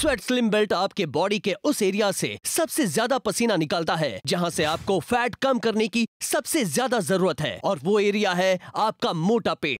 sweat slim belt आपके body के उस एरिया से सबसे ज्यादा पसीना निकालता है जहां से आपको फैट कम करने की सबसे ज्यादा जरूरत है और वो एरिया है आपका मोटा पेट